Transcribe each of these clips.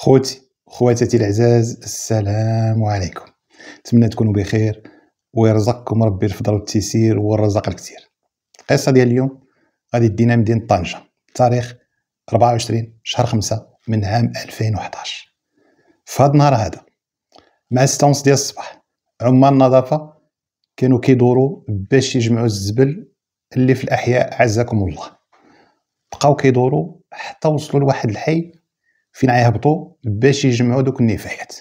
خوتي خواتاتي العزاز السلام عليكم نتمنى تكونوا بخير ويرزقكم ربي الفضل والتيسير والرزق الكثير القصه ديال اليوم غادي دينا مدينه طنجه تاريخ 24 شهر 5 من عام 2011 في هذا النهار هذا مع 6 ونص ديال الصباح عمال النظافه كانوا كيدوروا باش يجمعوا الزبل اللي في الاحياء عزكم الله بقاو كيدوروا حتى وصلوا لواحد الحي فين عيهبطوا باش يجمعوا دوك النفايات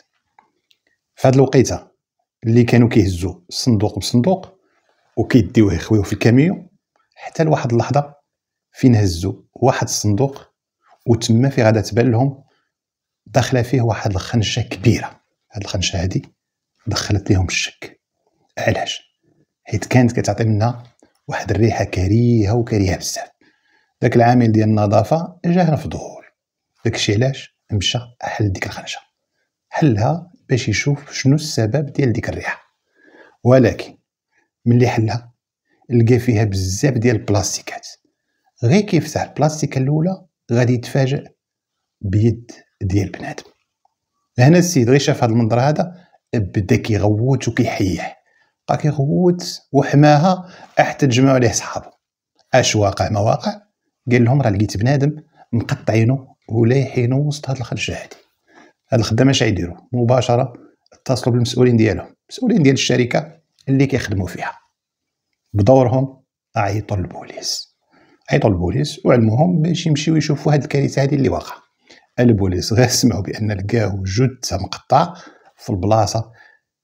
في هاد الوقيته اللي كانوا كيهزوا الصندوق بصندوق وكيديوه يخويوه في الكاميو حتى لواحد اللحظه فين هزوا واحد الصندوق وتما في غادا تبان لهم داخله فيه واحد الخنشه كبيره هاد الخنشه هادي دخلت ليهم الشك علاش حيت كانت كتعطي منها واحد الريحه كريهه وكريهه بزاف داك العامل ديال النظافه جاه رفضوه داكشي علاش مشى حل ديك الخنشه حلها باش يشوف شنو السبب ديال ديك الريحه ولكن ملي حلها لقى فيها بزاف ديال البلاستيكات غير كيفتح البلاستيكه الاولى غادي يتفاجئ بيد ديال بنادم هنا السيد غير شاف هذا المنظر هذا بدا كيغوت وكيحيح بقى كيغوت وحماها حتى تجمعوا عليه صحابه اش واقع ما واقع قال لهم راه لقيت بنادم مقطعينو ولا يحينوا وسط هاد الخرجه هادي هاد الخدامه اش غيديروا مباشره اتصلوا بالمسؤولين ديالهم المسؤولين ديال الشركه اللي كيخدموا فيها بدورهم عيطوا للبوليس عيطوا للبوليس وعلموهم باش يمشيو يشوفوا هاد الكارثه هادي اللي واقعه البوليس غير سمعوا بان لقاو جثه مقطع في البلاصه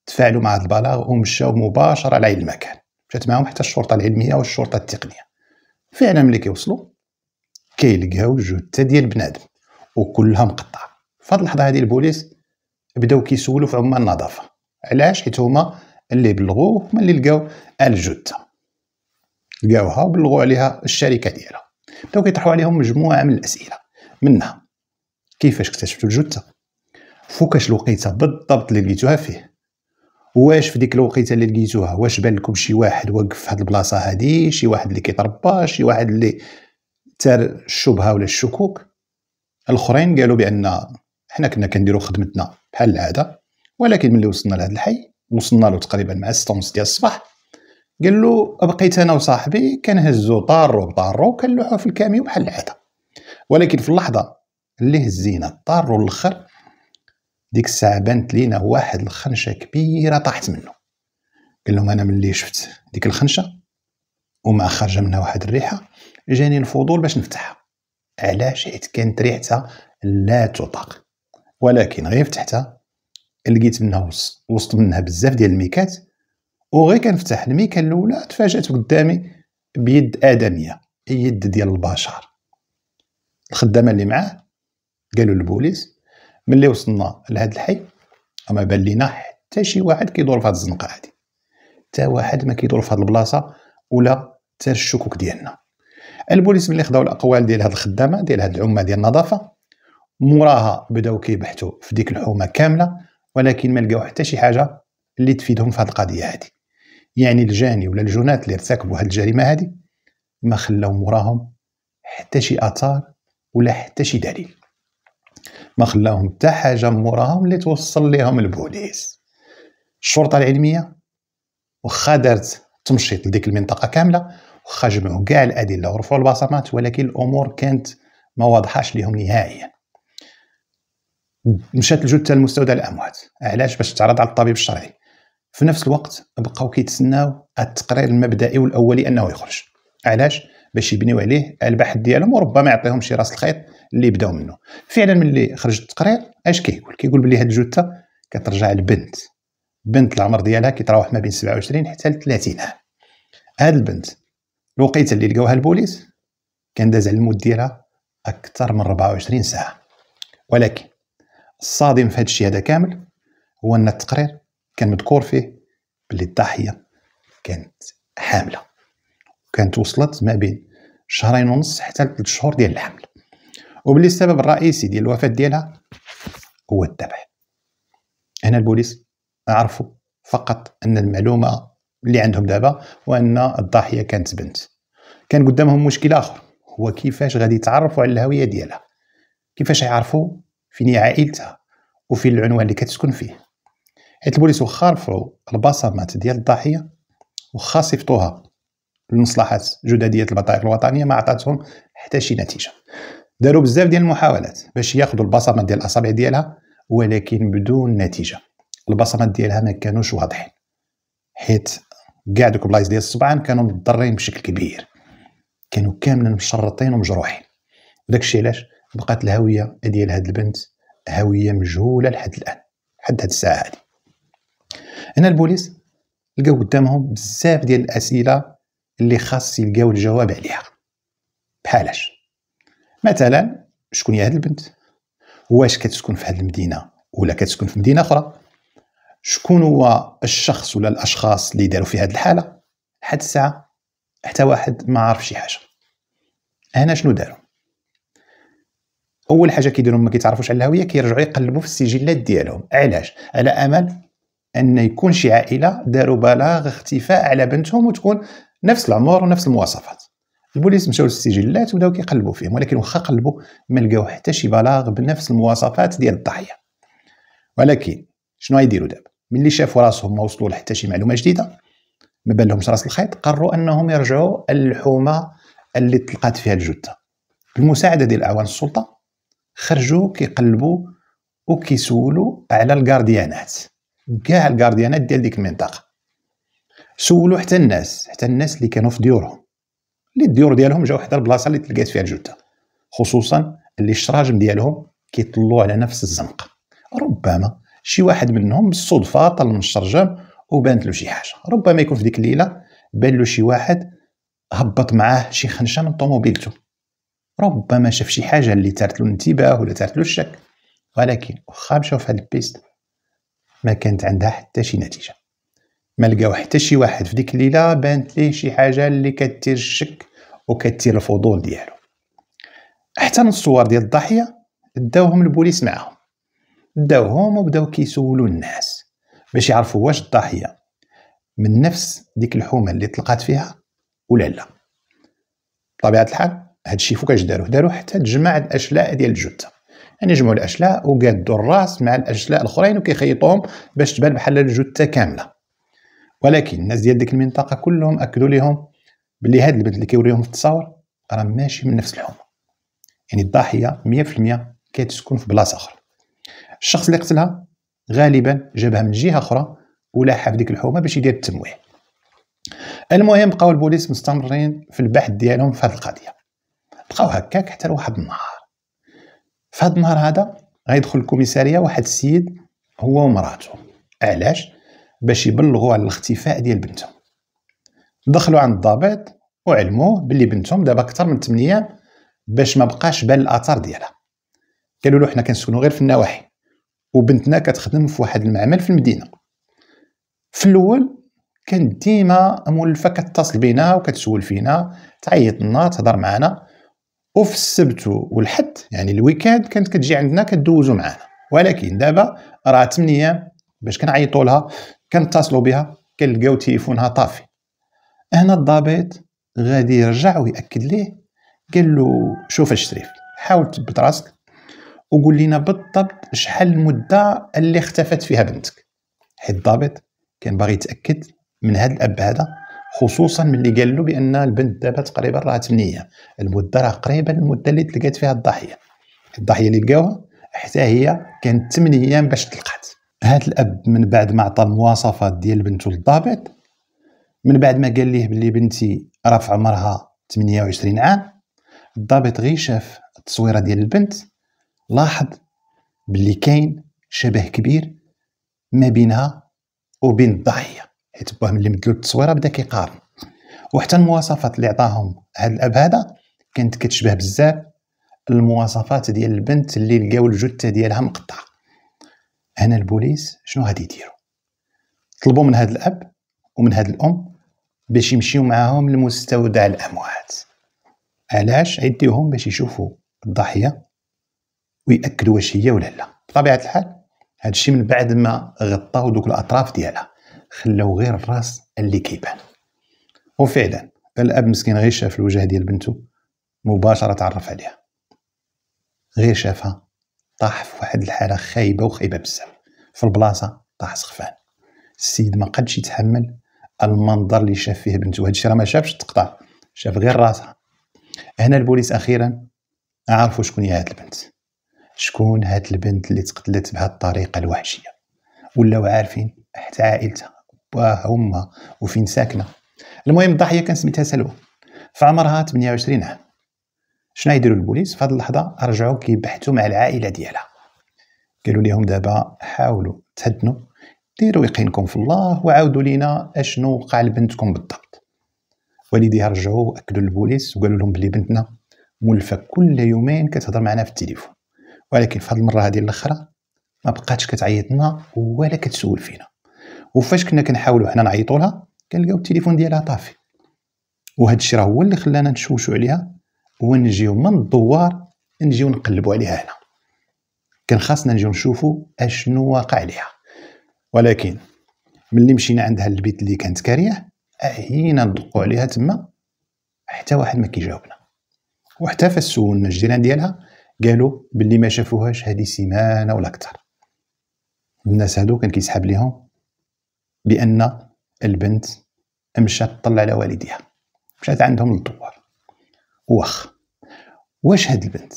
تفاعلوا مع البلاغ ومشاو مباشره على المكان مشات معاهم حتى الشرطه العلميه والشرطه التقنيه فعلا ملي كيوصلوا كيلقاو جثه ديال بنادم وكلها مقطعه فهاد اللحظه هذه البوليس بداو كيسولوا في عمال النظافه علاش حيت هما اللي بلغوه هما اللي لقاو الجثه لقاوها وبلغوا عليها الشركه ديالها بداو كيطرحوا عليهم مجموعه من الاسئله منها كيفاش اكتشفتوا الجثه فوكاش الوقيته بالضبط اللي لقيتوها فيه واش في ديك الوقيته اللي لقيتوها واش بان لكم شي واحد واقف في هاد البلاصه هادي شي واحد اللي كيتربى شي واحد اللي تار الشبهه ولا الشكوك الاخرين قالوا بان حنا كنا كنديروا خدمتنا بحال العاده ولكن ملي وصلنا لهذا الحي وصلنا له تقريبا مع 6 ونص ديال الصباح قال له بقيت انا وصاحبي كنهزو طارو بطارو وكنلوحو في الكاميو بحال العاده ولكن في اللحظه اللي هزينا الطارو الاخر ديك الساعه بانت لينا واحد الخنشه كبيره طاحت منه قال لهم انا ملي شفت ديك الخنشه ومع خارجه منها واحد الريحه جاني الفضول باش نفتحها علاش حيت كانت ريحتها لا تطاق ولكن غير فتحتها لقيت منها وسط منها بزاف ديال الميكات وغير كنفتح الميكه الاولى تفاجات قدامي بيد ادميه يد ديال البشر الخدامه اللي معاه قالوا للبوليس ملي وصلنا لهاد الحي وما بان لينا حتى شي واحد كيدور في هاد الزنقه هادي حتى واحد ما كيدور في هاد البلاصه ولا تا الشكوك ديالنا البوليس ملي خداو الاقوال ديال هاد الخدامه ديال هاد العمه ديال النظافه موراها بداو كيبحثوا في ديك الحومه كامله ولكن ما لقاو حتى شي حاجه اللي تفيدهم في هاد القضيه هادي يعني الجاني ولا الجنات اللي ارتكبوا هاد الجريمه هادي ما خلاو موراهم حتى شي اثار ولا حتى شي دليل ما خلاهم حتى حاجه موراهم اللي توصل ليهم البوليس الشرطه العلميه وخا دارت تمشيط لديك المنطقه كامله واخا جمعوا كاع الادله ورفعوا البصمات ولكن الامور كانت ما واضحاش لهم نهائيا مشات الجثه المستودع الاموات علاش باش تعرض على الطبيب الشرعي في نفس الوقت بقاو كيتسناو التقرير المبدئي والاولي انه يخرج علاش باش يبنيو عليه البحث ديالهم وربما يعطيهم شي راس الخيط اللي يبداو منه فعلا ملي خرج التقرير اش كيقول كيقول بلي هاد الجثه كترجع لبنت بنت العمر ديالها كيتراوح ما بين 27 حتى ل 30 عام هاد البنت الوقيته اللي لقاوها البوليس كان داز على المود ديالها اكثر من 24 ساعه ولكن الصادم في هذا الشيء هذا كامل هو ان التقرير كان مذكور فيه باللي الضحيه كانت حامله وكانت وصلت ما بين شهرين ونص حتى لثلاث شهور ديال الحمل وباللي السبب الرئيسي ديال الوفاه ديالها هو الذبح هنا البوليس عرفوا فقط ان المعلومه اللي عندهم دابا هو ان كانت بنت كان قدامهم مشكل اخر هو كيفاش غادي يتعرفوا على الهويه ديالها كيفاش يعرفوا فين هي عائلتها وفي العنوان اللي كتسكن فيه حيت البوليس واخا رفعوا البصمات ديال الضحيه واخا صيفطوها لمصلحه جداديه البطائق الوطنيه ما عطاتهم حتى شي نتيجه داروا بزاف ديال المحاولات باش ياخذوا البصمات ديال الاصابع ديالها ولكن بدون نتيجه البصمات ديالها ما كانوش واضحين حيت كاع دوك البلايص ديال الصبعان كانوا مضرين بشكل كبير كانوا كاملين مشرطين ومجروحين وداك الشيء علاش بقات الهويه ديال هاد البنت هويه مجهوله لحد الان حد هاد الساعه هادي هنا البوليس لقاو قدامهم بزاف ديال الاسئله اللي خاص يلقاو الجواب عليها بحالاش مثلا شكون هي هاد البنت واش كتسكن في هاد المدينه ولا كتسكن في مدينه اخرى شكون هو الشخص ولا الاشخاص اللي داروا في هذه الحاله حد الساعه حتى واحد ما عارف شي حاجه هنا شنو داروا اول حاجه كيديروا ما كيتعرفوش على الهويه كيرجعوا يقلبوا في السجلات ديالهم علاش على امل ان يكون شي عائله داروا بلاغ اختفاء على بنتهم وتكون نفس العمر ونفس المواصفات البوليس مشاو للسجلات وبداو كيقلبوا فيهم ولكن واخا قلبوا ما لقاو حتى شي بلاغ بنفس المواصفات ديال الضحيه ولكن شنو غيديروا دابا ملي شافوا راسهم ما وصلوا لحتى شي معلومه جديده ما بان لهمش راس الخيط قرروا انهم يرجعوا للحومه اللي طلقات فيها الجثه بالمساعده ديال اعوان السلطه خرجوا كيقلبوا وكيسولوا على الكارديانات كاع الكارديانات ديال ديك المنطقه سولوا حتى الناس حتى الناس اللي كانوا في ديورهم اللي الديور ديالهم جاو حدا البلاصه اللي تلقات فيها الجثه خصوصا اللي الشراجم ديالهم كيطلوا على نفس الزنقه ربما شي واحد منهم بالصدفه طل من الشرجم وبانت له شي حاجه ربما يكون في ديك الليله بان له شي واحد هبط معاه شي خنشه من طوموبيلته ربما شاف شي حاجه اللي تارت له الانتباه ولا تارت له الشك ولكن واخا مشاو في هاد البيست ما كانت عندها حتى شي نتيجه ما لقاو حتى شي واحد في ديك الليله بانت ليه شي حاجه اللي كتير الشك وكتير الفضول ديالو حتى الصور ديال الضحيه داوهم البوليس معاهم بداوهم وبداو كيسولوا الناس باش يعرفوا واش الضحيه من نفس ديك الحومه اللي طلقات فيها ولا لا بطبيعه الحال هادشي الشيء فوكاش داروه داروا حتى تجمع الاشلاء ديال الجثه يعني جمعوا الاشلاء وقادوا الراس مع الاشلاء الاخرين وكيخيطوهم باش تبان بحال الجثه كامله ولكن الناس ديال ديك المنطقه كلهم اكدوا لهم بلي هاد البنت اللي كيوريهم في التصاور راه ماشي من نفس الحومه يعني الضحيه 100% كتسكن في بلاصه اخرى الشخص اللي قتلها غالبا جابها من جهه اخرى ولاحها في ديك الحومه باش يدير التمويه المهم بقاو البوليس مستمرين في البحث ديالهم في هذه القضيه بقاو هكاك حتى لواحد النهار في هذا النهار هذا غيدخل الكوميساريه واحد السيد هو ومراته علاش باش يبلغوا على الاختفاء ديال بنتهم دخلوا عند الضابط وعلموه باللي بنتهم دابا اكثر من 8 ايام باش ما بقاش بان الاثار ديالها قالوا له حنا كنسكنوا غير في النواحي وبنتنا كتخدم في واحد المعمل في المدينه في الاول كانت ديما مولفه كتصل بينا وكتسول فينا تعيط لنا تهضر معنا وفي السبت والحد يعني الويكاند كانت كتجي عندنا كدوزو معانا ولكن دابا راه 8 ايام باش كنعيطوا لها كنتصلوا بها كنلقاو تليفونها طافي هنا الضابط غادي يرجع وياكد ليه قال له شوف الشريف حاول تثبت راسك وقول لنا بالضبط شحال المده اللي اختفت فيها بنتك حيت الضابط كان باغي يتاكد من هذا الاب هذا خصوصا من اللي قال له بان البنت دابا تقريبا راه 8 المده راه قريبه المده اللي تلقات فيها الضحيه الضحيه اللي لقاوها حتى هي كانت 8 ايام باش تلقات هذا الاب من بعد ما عطى المواصفات ديال بنته للضابط من بعد ما قال ليه بلي بنتي راه في عمرها 28 عام الضابط غير شاف التصويره ديال البنت لاحظ باللي كاين شبه كبير ما بينها وبين الضحيه حيت باه ملي مدلو التصويره بدا كيقارن وحتى المواصفات اللي عطاهم هاد الاب هذا كانت كتشبه بزاف المواصفات ديال البنت اللي لقاو الجثه ديالها مقطعه هنا البوليس شنو غادي يديروا طلبوا من هاد الاب ومن هاد الام باش يمشيو معاهم لمستودع الاموات علاش عديهم باش يشوفوا الضحيه ويأكد واش هي ولا لا بطبيعه الحال هذا الشيء من بعد ما غطاو دوك الاطراف ديالها خلاو غير الراس اللي كيبان وفعلا الاب مسكين غير شاف الوجه ديال بنته مباشره تعرف عليها غير شافها طاح في واحد الحاله خايبه وخايبه بزاف في البلاصه طاح سخفان السيد ما قدش يتحمل المنظر اللي شاف فيه بنته هادشي راه ما شافش التقطع شاف غير راسها هنا البوليس اخيرا عرفوا شكون هي هاد البنت شكون هاد البنت اللي تقتلت بهاد الطريقه الوحشيه ولاو عارفين حتى عائلتها باه امها وفين ساكنه المهم الضحيه كان سميتها سلوى في عمرها 28 عام شنو يديروا البوليس في هذه اللحظه رجعوا كيبحثوا مع العائله ديالها قالوا لهم دابا حاولوا تهدنوا ديروا يقينكم في الله وعاودوا لينا اشنو وقع لبنتكم بالضبط والديها رجعوا اكدوا للبوليس وقالوا لهم بلي بنتنا مولفه كل يومين كتهضر معنا في التليفون ولكن في هذه المره هذه الاخرى ما بقاتش كتعيط لنا ولا كتسول فينا وفاش كنا كنحاولوا حنا نعيطوا لها كنلقاو التليفون ديالها طافي وهذا الشيء راه هو اللي خلانا نشوشوا عليها ونجيو من الدوار نجيو نقلبوا عليها هنا كان خاصنا نجيو نشوفوا اشنو واقع عليها ولكن ملي مشينا عندها البيت اللي كانت كاريه عيينا ندقوا عليها تما حتى واحد ما كيجاوبنا وحتى فاش سولنا الجيران ديالها قالوا باللي ما شافوهاش هذه سيمانه ولا اكثر الناس هادو كان كيسحاب ليهم بان البنت مشات تطلع على والديها مشات عندهم للدوار واخ واش هاد البنت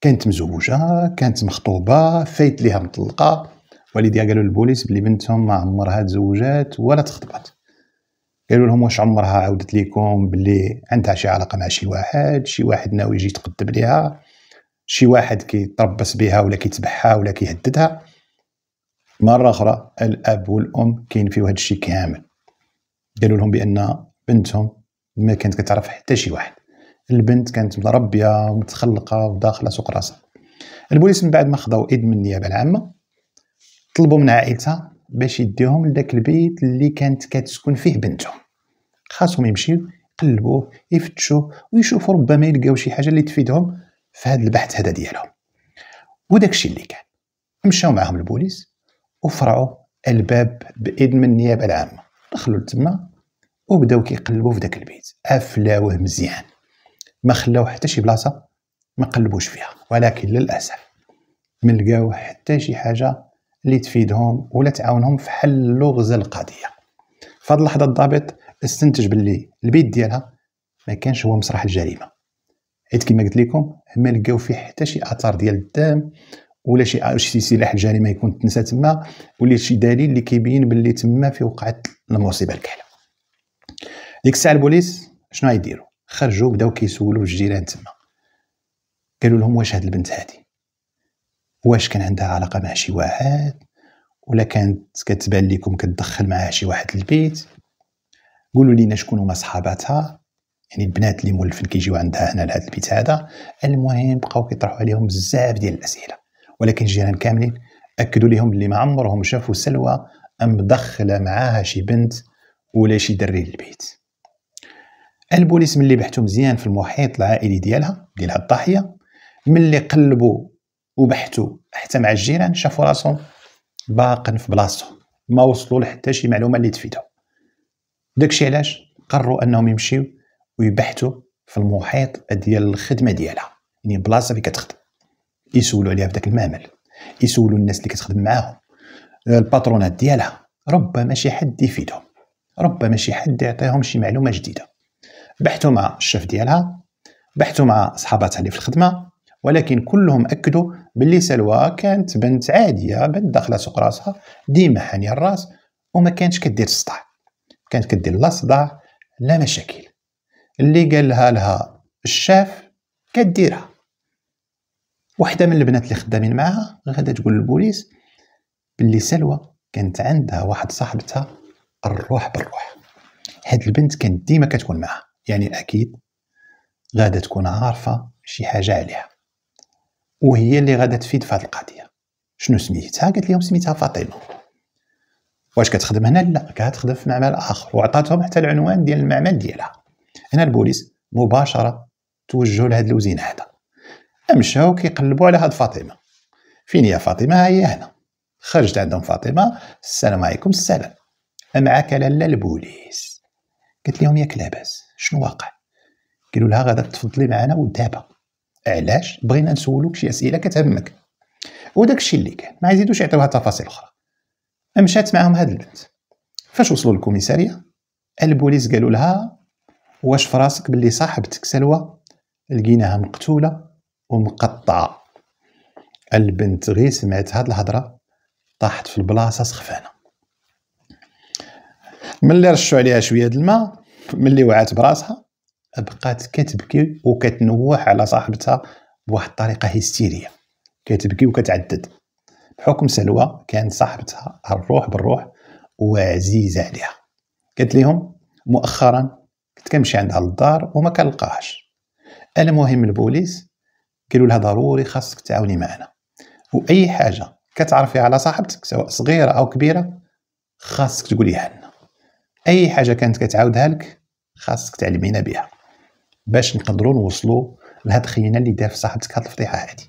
كانت مزوجه كانت مخطوبه فايت ليها مطلقه والديها قالوا للبوليس بلي بنتهم ما عمرها تزوجات ولا تخطبات قالوا لهم واش عمرها عاودت ليكم بلي عندها شي علاقه مع شي واحد شي واحد ناوي يجي يتقدم ليها شي واحد كيتربص بها ولا كيتبعها ولا كيهددها مره اخرى الاب والام كينفيو هذا الشيء كامل قالوا لهم بان بنتهم ما كانت كتعرف حتى شي واحد البنت كانت متربيه ومتخلقه وداخله سوق راسها البوليس من بعد ما خضاو اذن من النيابه العامه طلبوا من عائلتها باش يديهم لذاك البيت اللي كانت كتسكن فيه بنتهم خاصهم يمشيو يقلبوه يفتشوه ويشوفوا ربما يلقاو شي حاجه اللي تفيدهم في هذا البحث هذا ديالهم وداك الشيء اللي كان مشاو معاهم البوليس وفرعوا الباب باذن من النيابه العامه دخلوا لتما وبداو كيقلبوا في داك البيت افلاوه مزيان ما خلاو حتى شي بلاصه ما قلبوش فيها ولكن للاسف ما لقاو حتى شي حاجه اللي تفيدهم ولا تعاونهم في حل لغز القضيه فهاد اللحظه الضابط استنتج باللي البيت ديالها ما كانش هو مسرح الجريمه حيت كما قلت لكم ما لقاو فيه حتى شي اثار ديال الدم ولا شي شي سلاح الجريمه يكون تنسى تما ولا شي دليل اللي كيبين باللي تما في وقعت المصيبه الكحله ديك الساعه البوليس شنو غايديروا خرجوا بداو كيسولوا الجيران تما قالوا لهم واش هاد البنت هادي واش كان عندها علاقه مع شي واحد ولا كانت كتبان لكم كتدخل معها شي واحد البيت قولوا لينا شكون هما صحاباتها يعني البنات اللي مولفين كيجيو عندها هنا لهذا البيت هذا المهم بقاو كيطرحوا عليهم بزاف ديال الاسئله ولكن الجيران كاملين اكدوا لهم اللي ما عمرهم شافوا سلوى مدخله معاها شي بنت ولا شي دري للبيت البوليس ملي بحثوا مزيان في المحيط العائلي ديالها ديالها الضحيه ملي قلبوا وبحثوا حتى مع الجيران شافوا راسهم باقا في بلاصتهم ما وصلوا لحتى شي معلومه اللي تفيدهم داكشي علاش قرروا انهم يمشيو ويبحثوا في المحيط ديال الخدمه ديالها يعني البلاصه اللي كتخدم يسولوا عليها في داك المعمل يسولوا الناس اللي كتخدم معاهم آه، الباترونات ديالها ربما شي حد يفيدهم ربما شي حد يعطيهم شي معلومه جديده بحثوا مع الشيف ديالها بحثوا مع صحاباتها اللي في الخدمه ولكن كلهم اكدوا باللي سلوى كانت بنت عاديه بنت داخله سوق راسها ديما حانيه الراس وما كانتش كدير الصداع كانت كدير لا صداع لا مشاكل اللي قالها لها الشاف كديرها وحده من البنات اللي خدامين معاها غادا تقول للبوليس باللي سلوى كانت عندها واحد صاحبتها الروح بالروح هاد البنت كانت ديما كتكون معاها يعني اكيد غادا تكون عارفه شي حاجه عليها وهي اللي غادا تفيد في هاد القضيه شنو سميتها قالت لهم سميتها فاطمه واش كتخدم هنا لا كتخدم في معمل اخر وعطاتهم حتى العنوان ديال المعمل ديالها هنا البوليس مباشره توجهوا لهاد الوزين هذا مشاو كيقلبوا على هاد فاطمه فين هي فاطمه هي هنا خرجت عندهم فاطمه السلام عليكم السلام معاك لالا البوليس قلت لهم ياك لاباس شنو واقع قالوا لها غادا تفضلي معنا ودابا علاش بغينا نسولوك شي اسئله كتهمك وداك الشيء اللي كان ما يزيدوش يعطيوها تفاصيل اخرى مشات معاهم هاد البنت فاش وصلوا للكوميساريه البوليس قالوا لها واش في راسك باللي صاحبتك سلوى لقيناها مقتوله ومقطعه البنت غي سمعت هاد الهضره طاحت في البلاصه سخفانه ملي رشوا عليها شويه د الماء ملي وعات براسها بقات كتبكي وكتنوح على صاحبتها بواحد الطريقه هستيريه كتبكي وكتعدد بحكم سلوى كانت صاحبتها الروح بالروح وعزيزه عليها قالت لهم مؤخرا كنمشي عندها للدار وما كنلقاهاش المهم البوليس قالوا لها ضروري خاصك تعاوني معنا واي حاجه كتعرفي على صاحبتك سواء صغيره او كبيره خاصك تقوليها لنا اي حاجه كانت كتعاودها لك خاصك تعلمينا بها باش نقدروا نوصلوا لهاد الخيانه اللي دار في صاحبتك هاد الفضيحه هادي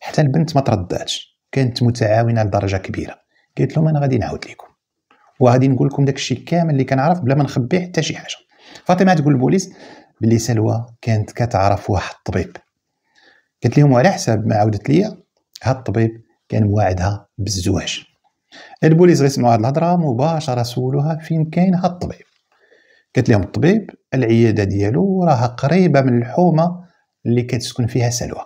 حتى البنت ما ترداتش كانت متعاونه لدرجه كبيره قالت لهم انا غادي نعاود لكم وغادي نقول لكم داكشي كامل اللي كنعرف بلا ما نخبي حتى شي حاجه فاطمه تقول للبوليس بلي سلوى كانت كتعرف واحد الطبيب قالت لهم على حسب ما عاودت ليا هاد الطبيب كان موعدها بالزواج البوليس سمعوا هاد الهضره مباشره سولوها فين كاين هاد الطبيب قالت لهم الطبيب العياده ديالو راها قريبه من الحومه اللي كتسكن فيها سلوى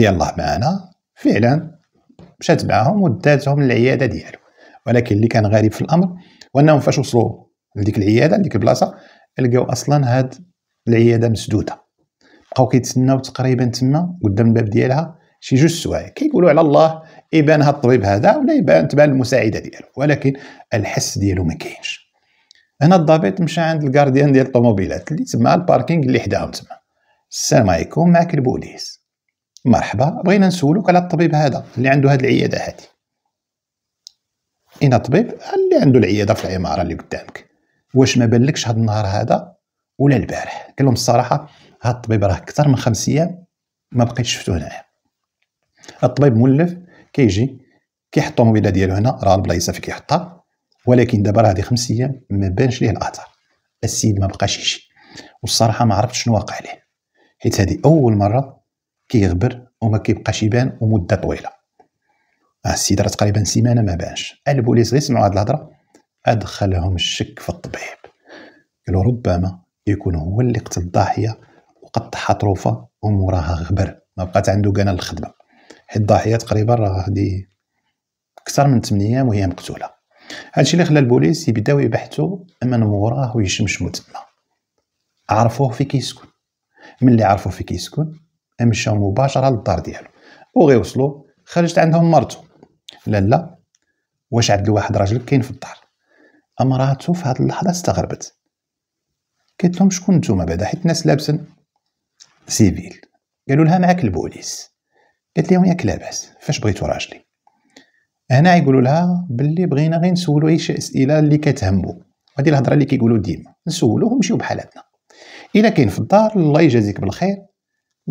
يلا معنا فعلا مشات معاهم وداتهم للعياده ديالو ولكن اللي كان غريب في الامر وانهم فاش وصلوا لديك العياده لديك البلاصه لقاو اصلا هاد العياده مسدوده بقاو كيتسناو تقريبا تما قدام الباب ديالها شي جوج سوايع كيقولوا على الله يبان هاد الطبيب هذا ولا يبان تبان المساعده ديالو ولكن الحس ديالو ما كاينش هنا الضابط مشى عند الكارديان ديال الطوموبيلات اللي تما الباركينغ اللي حداهم تما السلام عليكم معك البوليس مرحبا بغينا نسولك على الطبيب هذا اللي عنده هاد العياده هادي اين الطبيب اللي عنده العياده في العماره اللي قدامك واش ما بالكش هاد النهار هذا ولا البارح قال لهم الصراحه هاد الطبيب راه اكثر من خمس ايام ما بقيتش شفتو هنايا الطبيب مولف كيجي كيحط الطوموبيله ديالو هنا راه البلايصه فين كيحطها ولكن دابا راه هذه خمس ايام ما بانش ليه الاثر السيد ما بقاش يجي والصراحه ما عرفتش شنو واقع ليه حيت هذه اول مره كيغبر وما كيبقاش يبان ومده طويله آه، السيد راه تقريبا سيمانه ما بانش البوليس غير سمعوا هاد الهضره أدخلهم الشك في الطبيب قالوا ربما يكون هو اللي قتل الضاحية وقطعها طروفة وموراها غبر ما بقات عنده كان الخدمة حيت الضاحية تقريبا راه هادي أكثر من 8 أيام وهي مقتولة هادشي اللي خلى البوليس يبداو يبحثوا من موراه ويشمشمو تما عرفوه في كيسكن ملي عرفوه في كيسكن مشاو مباشرة للدار ديالو وغيوصلوا خرجت عندهم مرتو لا لا واش عند واحد راجلك كاين في الدار اما راه في هذه اللحظه استغربت قلت لهم شكون نتوما بعدا حيت الناس لابسين سيفيل قالوا لها معك البوليس قالت لهم ياك لاباس فاش بغيتو راجلي هنا يقولوا لها باللي بغينا غير نسولو اي شي اسئله اللي كتهمو هذه الهضره اللي كيقولوا ديما نسولوه ونمشيو بحالاتنا الا كاين في الدار الله يجازيك بالخير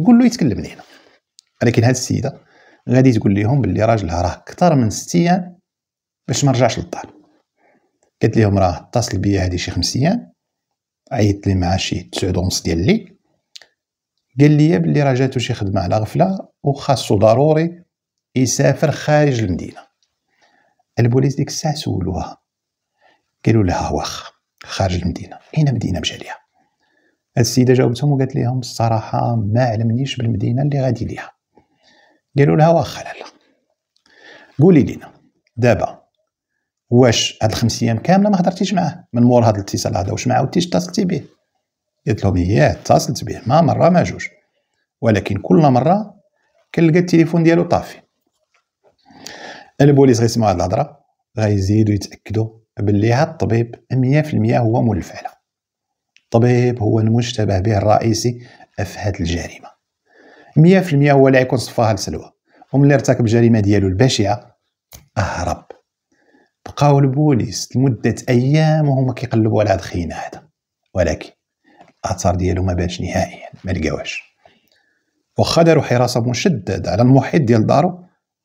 قول له يتكلم لينا ولكن هاد السيده غادي تقول لهم باللي راجلها راه اكثر من ايام باش ما رجعش للدار قلت لهم راه اتصل بيا هادي شي خمس ايام عيطت لي مع شي تسعود ونص ديال الليل قال لي بلي راه جاتو شي خدمه على غفله وخاصو ضروري يسافر خارج المدينه البوليس ديك الساعه سولوها قالوا لها واخ خارج المدينه اين مدينه مشى ليها السيده جاوبتهم وقالت لهم الصراحه ما علمنيش بالمدينه اللي غادي ليها قالوا لها واخا لالا قولي لينا دابا واش هاد الخمس ايام كامله ما هضرتيش معاه من مور هاد الاتصال هذا واش ما عاودتيش اتصلتي به قلت لهم اييه اتصلت به ما مره ما جوج ولكن كل مره كنلقى التليفون ديالو طافي البوليس غيسمعوا هاد الهضره غيزيدوا يتاكدوا باللي هاد الطبيب 100% هو مولف الفعلة الطبيب هو المشتبه به الرئيسي في هاد الجريمه 100% هو اللي غيكون صفاها لسلوى وملي ارتكب الجريمه ديالو البشعه اهرب لقاو البوليس لمده ايام وهما كيقلبوا على هاد خينا هذا ولكن الاثار ديالو ما بانش نهائيا ما وخا واخا داروا حراسه مشدد على المحيط ديال دارو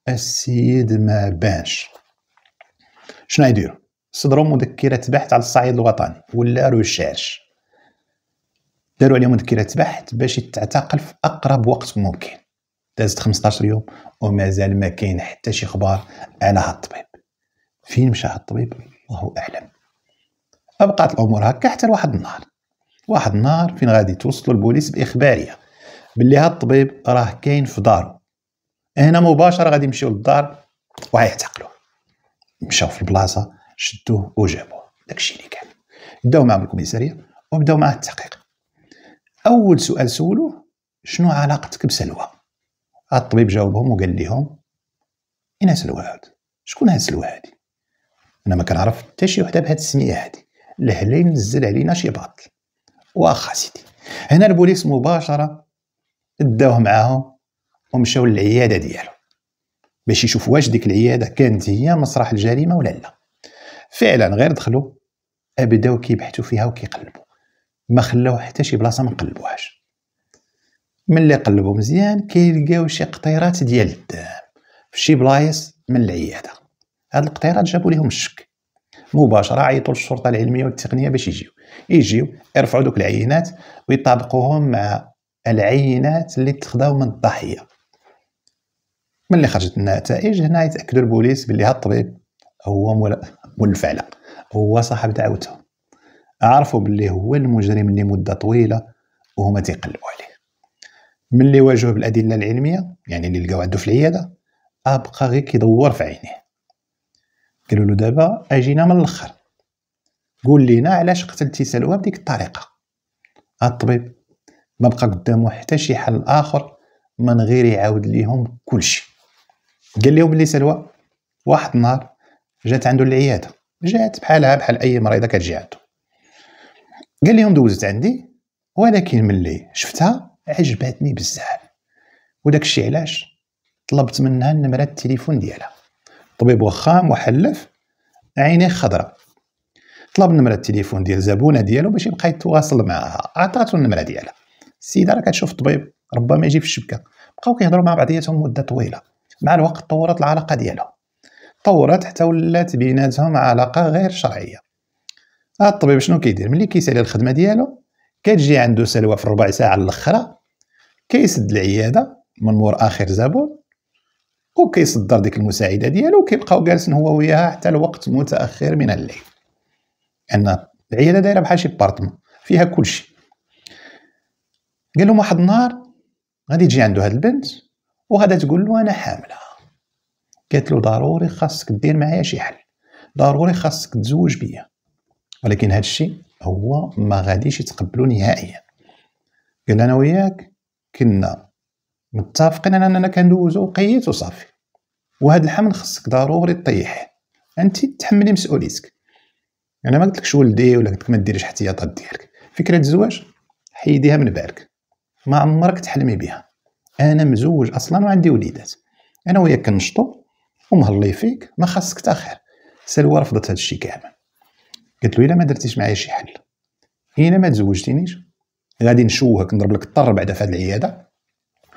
السيد ما بانش شنو يديروا صدروا مذكرات بحث على الصعيد الوطني ولا ريشيرش داروا عليهم مذكرات بحث باش يتعتقل في اقرب وقت ممكن دازت 15 يوم ومازال ما كاين حتى شي اخبار على هالطبيب فين مشى الطبيب الله اعلم ابقات الامور هكا حتى لواحد النهار واحد النهار فين غادي توصلوا البوليس باخباريه باللي هاد الطبيب راه كاين في دارو هنا مباشره غادي يمشيو للدار وغيعتقلوه مشاو في البلاصه شدوه وجابوه داكشي اللي كان بداو معاه الكوميساريه وبداو معاه التحقيق اول سؤال سولوه شنو علاقتك بسلوى الطبيب جاوبهم وقال لهم انا سلوى هاد شكون هاد سلوى هادي انا ما كنعرف حتى شي وحده بهاد السميه هادي لهلا ينزل علينا شي باطل واخا سيدي هنا البوليس مباشره داوه معاهم ومشاو للعياده ديالو باش يشوف واش ديك العياده كانت هي مسرح الجريمه ولا لا فعلا غير دخلوا بداو كيبحثوا فيها وكيقلبوا ما خلاو حتى شي بلاصه ما قلبوهاش ملي قلبوا مزيان كيلقاو شي قطيرات ديال الدم في شي بلايص من العياده هاد القطيرات جابوا لهم الشك مباشره عيطوا للشرطه العلميه والتقنيه باش يجيو يجيو يرفعوا دوك العينات ويطابقوهم مع العينات اللي تخداو من الضحيه ملي خرجت النتائج هنا يتاكدوا البوليس باللي هاد الطبيب هو مول الفعله هو صاحب دعوته عرفوا باللي هو المجرم اللي مده طويله وهما تيقلبوا عليه ملي واجهوه بالادله العلميه يعني اللي لقاو عنده في العياده ابقى غير كيدور في عينيه قالوا له دابا اجينا من الاخر قول لينا علاش قتلتي سلوى بديك الطريقه الطبيب ما بقى قدامه حتى شي حل اخر من غير يعاود ليهم كلشي قال لهم اللي سلوى واحد النهار جات عنده العياده جات بحالها بحال اي مريضه كتجي عنده قال لهم دوزت عندي ولكن ملي شفتها عجبتني بزاف وداك الشيء علاش طلبت منها النمره التليفون ديالها طبيب وخام وحلف عينيه خضراء طلب نمرة التليفون ديال زبونة ديالو باش يبقى يتواصل معاها عطاتو النمرة ديالها السيدة راه كتشوف الطبيب ربما يجي في الشبكة بقاو كيهضروا مع بعضياتهم مدة طويلة مع الوقت طورت العلاقة ديالهم طورت حتى ولات بيناتهم علاقة غير شرعية هاد الطبيب شنو كيدير ملي كيسالي الخدمة ديالو كتجي عنده سلوى في ربع ساعة الاخرى كيسد العيادة من مور اخر زبون وكيصدر ديك المساعده ديالو وكيبقاو جالسين هو وياها حتى الوقت متاخر من الليل لان العياده دايره بحال شي بارتمون فيها كلشي قال لهم واحد النهار غادي تجي عنده هاد البنت وغادا تقول له انا حامله قالت له ضروري خاصك دير معايا شي حل ضروري خاصك تزوج بيا ولكن هاد الشيء هو ما غاديش يتقبلو نهائيا قال انا وياك كنا متفقين على اننا كندوزو وقيت وصافي وهذا الحمل خصك ضروري طيح انت تحملي مسؤوليتك انا ما قلتلكش ولدي ولا قلت لك ما ديريش احتياطات ديالك فكره الزواج حيديها من بالك ما عمرك تحلمي بها انا مزوج اصلا وعندي وليدات انا وياك كنشطو ومهلي فيك ما خاصك تاخر خير سلوى رفضت هذا الشيء كامل قلت له الا ما درتيش معايا شي حل الا ما تزوجتينيش غادي نشوهك نضرب لك الطر بعدا في هذه العياده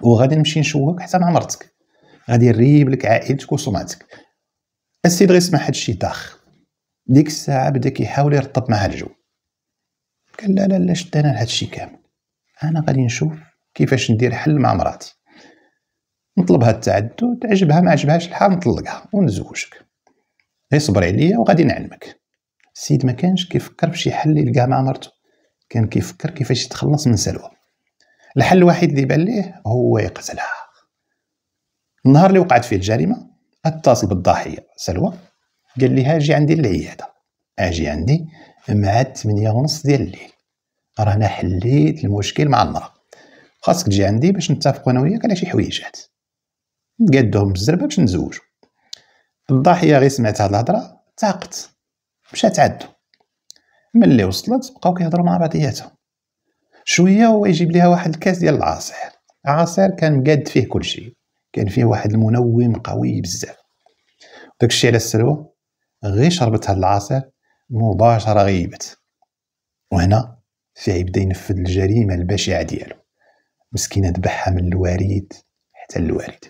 وغادي نمشي نشوهك حتى مع مرتك غادي نريب لك عائلتك وسمعتك السيد غير سمح هادشي داخ ديك الساعه بدا كيحاول يرطب مع الجو قال لا لا لا شد انا لهادشي كامل انا غادي نشوف كيفاش ندير حل مع مراتي نطلبها التعدد عجبها ما عجبهاش الحال نطلقها ونزوجك غير صبر عليا وغادي نعلمك السيد ما كانش كيفكر بشي حل يلقاه مع مرتو كان كيفكر كيفاش يتخلص من سلوى الحل الوحيد اللي بان ليه هو يقتلها النهار اللي وقعت فيه الجريمه اتصل بالضحيه سلوى قال لها اجي عندي للعياده اجي عندي مع 8 ونص ديال الليل رانا حليت المشكل مع المراه خاصك تجي عندي باش نتفقوا انا وياك على شي حويجات نتقادوهم بالزربه باش نزوجوا الضحيه غير سمعت هاد الهضره تعقت مشات عدو ملي وصلت بقاو كيهضروا مع بعضياتهم شويه هو يجيب لها واحد الكاس ديال العصير عصير كان مقاد فيه كل شيء كان فيه واحد المنوم قوي بزاف داك الشيء على السلوى غير شربت هاد العصير مباشره غيبت وهنا فيه بدا ينفذ الجريمه البشعه ديالو مسكينه ذبحها من الواريد حتى الوالد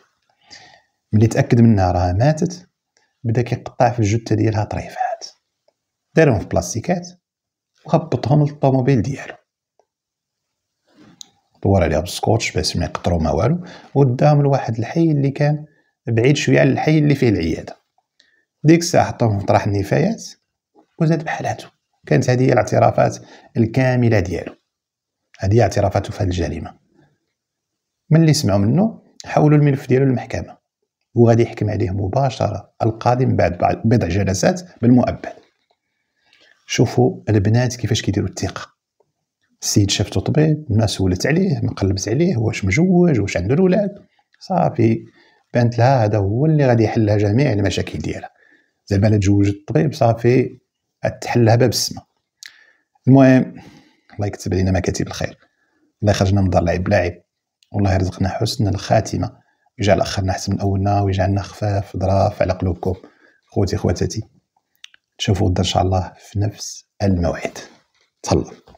ملي تاكد منها راه ماتت بدا كيقطع في الجثه ديالها طريفات دارهم في بلاستيكات وهبطهم للطوموبيل ديالو دور عليها بالسكوتش باش ما يقطروا ما والو وداهم لواحد الحي اللي كان بعيد شويه على الحي اللي فيه العياده ديك الساعه حطوهم في طرح النفايات وزاد بحالاتو كانت هذه هي الاعترافات الكامله ديالو هذه اعترافاته في الجريمه الجريمه ملي سمعوا منه حولوا الملف ديالو للمحكمه وغادي يحكم عليه مباشره القاضي من بعد بضع جلسات بالمؤبد شوفوا البنات كيفاش كيديروا الثقه السيد شاف طبيب ما سولت عليه قلبت عليه واش مجوج واش عنده الاولاد صافي بانت لها هذا هو اللي غادي يحلها جميع المشاكل ديالها زعما لا تجوج الطبيب صافي تحلها باب السما المهم الله يكتب علينا مكاتب الخير الله يخرجنا من دار العيب لاعب والله يرزقنا حسن الخاتمه يجعل اخرنا احسن من اولنا ويجعلنا خفاف ظراف على قلوبكم خوتي خواتاتي تشوفوا غدا ان شاء الله في نفس الموعد تهلاو